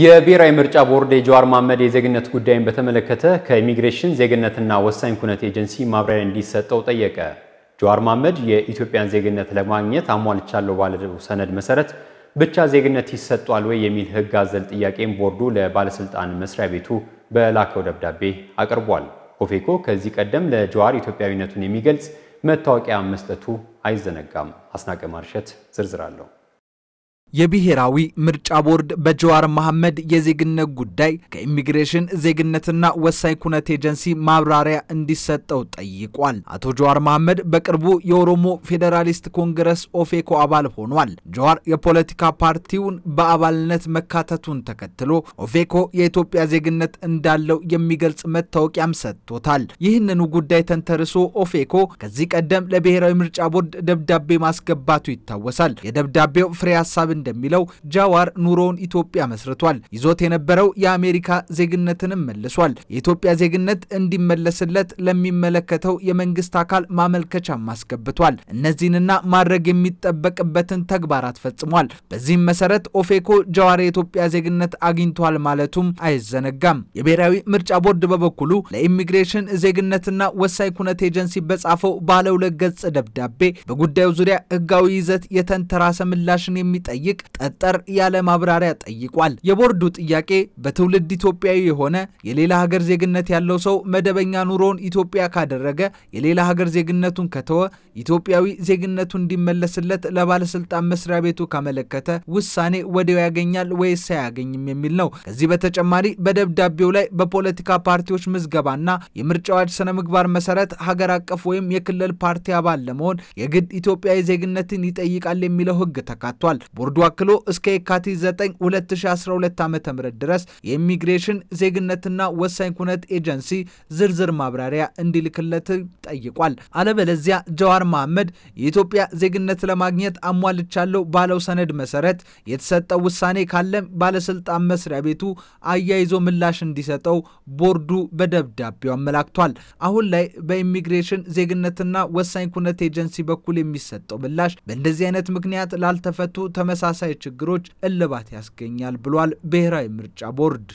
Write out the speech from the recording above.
የብሔራዊ ምርጫ ቦርድ የጀዋር መሐመድ የዜግነት ጉዳይን በተመለከተ ከኢሚግሬሽን ዜግነትና ወሳኝ ኩነት ኤጀንሲ ማብራሪያ እንዲሰጠው ጠየቀ። ጀዋር መሐመድ የኢትዮጵያን ዜግነት ለማግኘት አሟልቻለሁ ባለው ሰነድ መሰረት ብቻ ዜግነት ይሰጧል ወይ የሚል ሕግ አዘል ጥያቄም ቦርዱ ለባለስልጣን መስሪያ ቤቱ በላከው ደብዳቤ አቅርቧል። ኦፌኮ ከዚህ ቀደም ለጀዋር ኢትዮጵያዊነቱን የሚገልጽ መታወቂያ መስጠቱ አይዘነጋም። አስናቀ ማርሸት ዝርዝር አለው። የብሔራዊ ምርጫ ቦርድ በጀዋር መሐመድ የዜግነት ጉዳይ ከኢሚግሬሽን ዜግነትና ወሳኝ ኩነት ኤጀንሲ ማብራሪያ እንዲሰጠው ጠይቋል። አቶ ጀዋር መሐመድ በቅርቡ የኦሮሞ ፌዴራሊስት ኮንግረስ ኦፌኮ አባል ሆኗል። ጀዋር የፖለቲካ ፓርቲውን በአባልነት መካተቱን ተከትሎ ኦፌኮ የኢትዮጵያ ዜግነት እንዳለው የሚገልጽ መታወቂያም ሰጥቶታል። ይህንኑ ጉዳይ ተንተርሶ ኦፌኮ ከዚህ ቀደም ለብሔራዊ ምርጫ ቦርድ ደብዳቤ ማስገባቱ ይታወሳል። የደብዳቤው ፍሬ ሀሳብ እንደሚለው ጃዋር ኑሮውን ኢትዮጵያ መስርቷል። ይዞት የነበረው የአሜሪካ ዜግነትንም መልሷል። የኢትዮጵያ ዜግነት እንዲመለስለት ለሚመለከተው የመንግስት አካል ማመልከቻም አስገብቷል። እነዚህንና ማድረግ የሚጠበቅበትን ተግባራት ፈጽሟል። በዚህም መሰረት ኦፌኮ ጃዋር የኢትዮጵያ ዜግነት አግኝቷል ማለቱም አይዘነጋም። የብሔራዊ ምርጫ ቦርድ በበኩሉ ለኢሚግሬሽን ዜግነትና ወሳኝ ኩነት ኤጀንሲ በጻፈው ባለ ሁለት ገጽ ደብዳቤ በጉዳዩ ዙሪያ ህጋዊ ይዘት የተንተራሰ ምላሽን የሚጠይቅ ቃለመጠይቅ ጠጠር ያለ ማብራሪያ ጠይቋል። የቦርዱ ጥያቄ በትውልድ ኢትዮጵያዊ የሆነ የሌላ ሀገር ዜግነት ያለው ሰው መደበኛ ኑሮውን ኢትዮጵያ ካደረገ የሌላ ሀገር ዜግነቱን ከተወ ኢትዮጵያዊ ዜግነቱ እንዲመለስለት ለባለስልጣን መስሪያ ቤቱ ካመለከተ ውሳኔ ወዲያው ያገኛል ወይስ አያገኝም የሚል ነው። ከዚህ በተጨማሪ በደብዳቤው ላይ በፖለቲካ ፓርቲዎች ምዝገባና የምርጫ አዋጅ ስነ ምግባር መሰረት ሀገር አቀፍ ወይም የክልል ፓርቲ አባል ለመሆን የግድ ኢትዮጵያዊ ዜግነትን ይጠይቃል የሚለው ህግ ተካቷል። ቦርዱ አክሎ እስከ የካቲት 9 2012 ዓ ም ድረስ የኢሚግሬሽን ዜግነትና ወሳኝ ኩነት ኤጀንሲ ዝርዝር ማብራሪያ እንዲልክለት ጠይቋል። አለበለዚያ ጀዋር መሐመድ የኢትዮጵያ ዜግነት ለማግኘት አሟልቻለሁ ባለው ሰነድ መሰረት የተሰጠው ውሳኔ ካለም ባለስልጣን መስሪያ ቤቱ አያይዞ ምላሽ እንዲሰጠው ቦርዱ በደብዳቤው አመላክቷል። አሁን ላይ በኢሚግሬሽን ዜግነትና ወሳኝ ኩነት ኤጀንሲ በኩል የሚሰጠው ምላሽ በእንደዚህ አይነት ምክንያት ላልተፈቱ ተመ ተመሳሳይ ችግሮች እልባት ያስገኛል ብሏል ብሔራዊ ምርጫ ቦርድ።